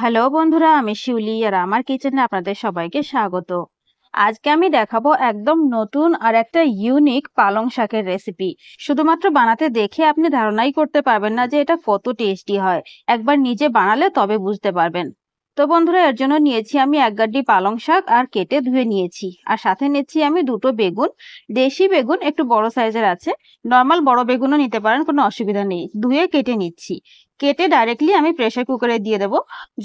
Hello বন্ধুরা আমি শিউলি আর আমার কিচেনে আপনাদের সবাইকে স্বাগত আজকে আমি দেখাবো একদম নতুন আর একটা ইউনিক পালং শাকের রেসিপি শুধুমাত্র বানাতে দেখে আপনি ধারণাই করতে পারবেন না যে এটা কত টেস্টি হয় একবার নিজে বানালে তবে বুঝতে পারবেন তো বন্ধুরা এর জন্য নিয়েছি আমি এক গাড্ডি পালং শাক আর কেটে ধুয়ে নিয়েছি আর সাথে নিচ্ছি আমি দুটো বেগুন দেশি বেগুন একটু বড় সাইজের আছে নর্মাল বড় বেগুনও নিতে পারেন কোনো অসুবিধা নেই ধুয়ে কেটে নিচ্ছি কেটে ডাইরেক্টলি আমি প্রেশার কুকারে দিয়ে দেব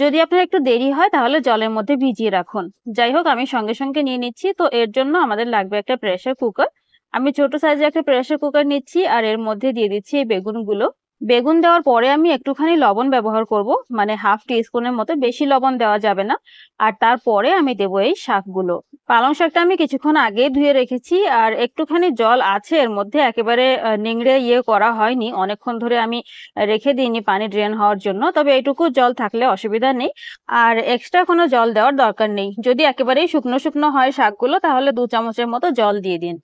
যদি আপনার একটু দেরি হয় তাহলে জলের মধ্যে ভিজিয়ে রাখুন যাই হোক আমি সঙ্গে সঙ্গে নিয়ে নিচ্ছি তো এর জন্য আমাদের লাগবে একটা প্রেশার কুকার আমি ছোট সাইজের একটা প্রেশার কুকার নিচ্ছি আর এর মধ্যে দিয়ে দিচ্ছি এই বেগুনগুলো বেগুন দেওয়ার পরে আমি একটুখানি লবণ ব্যবহার করব মানে হাফ স্পুনের মতো বেশি লবণ দেওয়া যাবে না আর তারপরে আমি দেবো এই শাকগুলো পালং শাকটা আমি কিছুক্ষণ আগে ধুয়ে রেখেছি আর একটুখানি জল আছে এর মধ্যে একেবারে নিংড়ে ইয়ে করা হয়নি অনেকক্ষণ ধরে আমি রেখে দিইনি পানি ড্রেন হওয়ার জন্য তবে এইটুকু জল থাকলে অসুবিধা নেই আর এক্সট্রা কোনো জল দেওয়ার দরকার নেই যদি একেবারেই শুকনো শুকনো হয় শাকগুলো তাহলে দু চামচের মতো জল দিয়ে দিন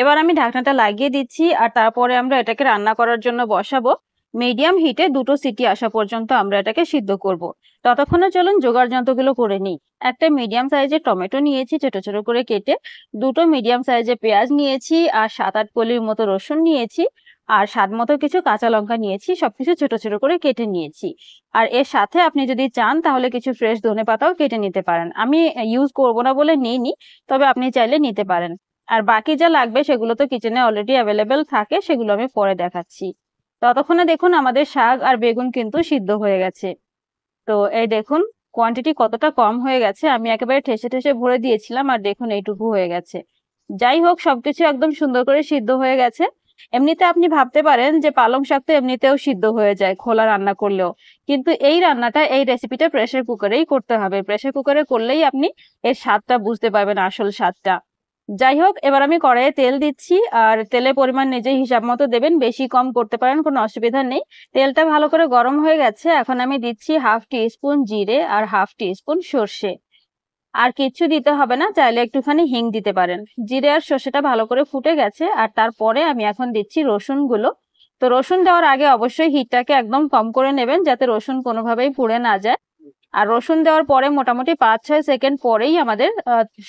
এবার আমি ঢাকনাটা লাগিয়ে দিচ্ছি আর তারপরে আমরা এটাকে রান্না করার জন্য বসাবো মিডিয়াম হিটে দুটো সিটি আসা পর্যন্ত আমরা এটাকে সিদ্ধ করব। ততক্ষণে চলুন জোগাড় যন্ত্রগুলো করে নিই একটা মিডিয়াম সাইজের টমেটো নিয়েছি ছোট ছোট করে কেটে দুটো মিডিয়াম সাইজের পেঁয়াজ নিয়েছি আর সাত আট কলির মতো রসুন নিয়েছি আর স্বাদ মতো কিছু কাঁচা লঙ্কা নিয়েছি সবকিছু ছোট ছোট করে কেটে নিয়েছি আর এর সাথে আপনি যদি চান তাহলে কিছু ফ্রেশ ধনে পাতাও কেটে নিতে পারেন আমি ইউজ করব না বলে নিইনি তবে আপনি চাইলে নিতে পারেন আর বাকি যা লাগবে সেগুলো তো কিচেনে অলরেডি অ্যাভেলেবেল থাকে সেগুলো আমি পরে দেখাচ্ছি ততক্ষণে দেখুন আমাদের শাক আর বেগুন কিন্তু সিদ্ধ হয়ে গেছে তো এই দেখুন কোয়ান্টিটি কতটা কম হয়ে গেছে আমি একেবারে ঠেসে ঠেসে ভরে দিয়েছিলাম আর দেখুন এইটুকু হয়ে গেছে যাই হোক সবকিছু একদম সুন্দর করে সিদ্ধ হয়ে গেছে এমনিতে আপনি ভাবতে পারেন যে পালং শাক তো এমনিতেও সিদ্ধ হয়ে যায় খোলা রান্না করলেও কিন্তু এই রান্নাটা এই রেসিপিটা প্রেসার কুকারেই করতে হবে প্রেসার কুকারে করলেই আপনি এর স্বাদটা বুঝতে পারবেন আসল স্বাদটা যাই হোক এবার আমি কড়াইয়ে তেল দিচ্ছি আর তেলের পরিমাণ নিজেই হিসাব মতো দেবেন বেশি কম করতে পারেন কোনো অসুবিধা নেই তেলটা ভালো করে গরম হয়ে গেছে এখন আমি দিচ্ছি হাফ টি স্পুন জিরে আর হাফ টি স্পুন সর্ষে আর কিছু দিতে হবে না চাইলে একটুখানি হিং দিতে পারেন জিরে আর সর্ষেটা ভালো করে ফুটে গেছে আর তারপরে আমি এখন দিচ্ছি রসুন গুলো তো রসুন দেওয়ার আগে অবশ্যই হিটটাকে একদম কম করে নেবেন যাতে রসুন কোনোভাবেই পুড়ে না যায় আর রসুন দেওয়ার পরে মোটামুটি পাঁচ ছয় সেকেন্ড পরেই আমাদের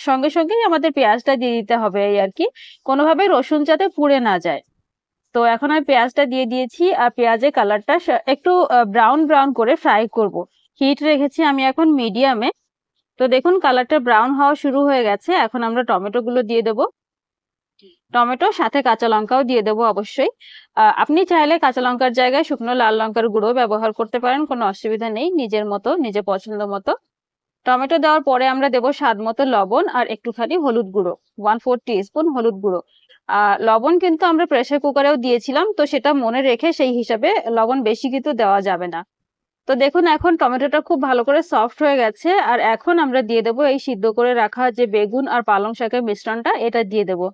সঙ্গে সঙ্গেই আমাদের পেঁয়াজটা দিয়ে দিতে হবে এই আর কি কোনোভাবে রসুন যাতে পুড়ে না যায় তো এখন আমি পেঁয়াজটা দিয়ে দিয়েছি আর পেঁয়াজের কালারটা একটু ব্রাউন ব্রাউন করে ফ্রাই করব। হিট রেখেছি আমি এখন মিডিয়ামে তো দেখুন কালারটা ব্রাউন হওয়া শুরু হয়ে গেছে এখন আমরা টমেটোগুলো দিয়ে দেবো টমেটো সাথে কাঁচা লঙ্কাও দিয়ে দেবো অবশ্যই আপনি চাইলে কাঁচা লঙ্কার জায়গায় শুকনো লাল লঙ্কার গুঁড়ো ব্যবহার করতে পারেন কোনো অসুবিধা নেই নিজের মতো নিজের পছন্দ মতো টমেটো দেওয়ার পরে আমরা দেবো স্বাদ মতো লবণ আর একটুখানি হলুদ গুঁড়ো ওয়ান ফোর স্পুন হলুদ গুঁড়ো লবণ কিন্তু আমরা প্রেসার কুকারেও দিয়েছিলাম তো সেটা মনে রেখে সেই হিসাবে লবণ বেশি কিন্তু দেওয়া যাবে না তো দেখুন এখন টমেটোটা খুব ভালো করে সফট হয়ে গেছে আর এখন আমরা দিয়ে দেবো এই সিদ্ধ করে রাখা যে বেগুন আর পালং শাকের মিশ্রণটা এটা দিয়ে দেবো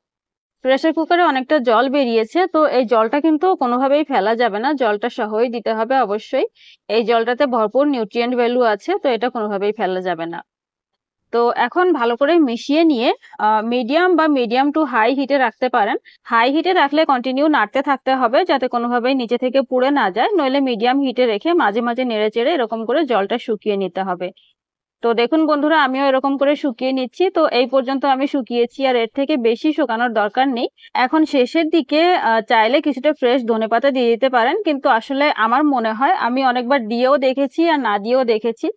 প্রেসার কুকারে অনেকটা জল বেরিয়েছে তো এই জলটা কিন্তু কোনোভাবেই ফেলা যাবে না জলটা সহই দিতে হবে অবশ্যই এই জলটাতে ভরপুর নিউট্রিয়েন্ট ভ্যালু আছে তো এটা কোনোভাবেই ফেলা যাবে না তো এখন ভালো করে মিশিয়ে নিয়ে মিডিয়াম বা মিডিয়াম টু হাই হিটে রাখতে পারেন হাই হিটে রাখলে কন্টিনিউ নাড়তে থাকতে হবে যাতে কোনোভাবেই নিচে থেকে পুড়ে না যায় নইলে মিডিয়াম হিটে রেখে মাঝে মাঝে নেড়ে চেড়ে এরকম করে জলটা শুকিয়ে নিতে হবে তো দেখুন বন্ধুরা আমিও এরকম করে শুকিয়ে নিচ্ছি তো এই পর্যন্ত আমি শুকিয়েছি আর এর থেকে বেশি শুকানোর দরকার নেই এখন শেষের দিকে চাইলে কিছুটা ফ্রেশ ধনে পাতা দিয়ে দিতে পারেন কিন্তু আসলে আমার মনে হয় আমি অনেকবার দিয়েও দেখেছি আর না দিয়েও দেখেছি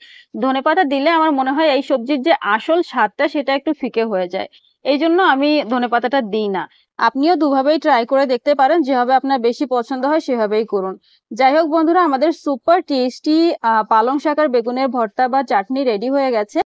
ধনে পাতা দিলে আমার মনে হয় এই সবজির যে আসল স্বাদটা সেটা একটু ফিকে হয়ে যায় এই জন্য আমি ধনে পাতাটা দিই না আপনিও দুভাবেই ট্রাই করে দেখতে পারেন যেভাবে আপনার বেশি পছন্দ হয় সেভাবেই করুন যাই হোক বন্ধুরা আমাদের সুপার টেস্টি পালং শাকার বেগুনের ভর্তা বা চাটনি রেডি হয়ে গেছে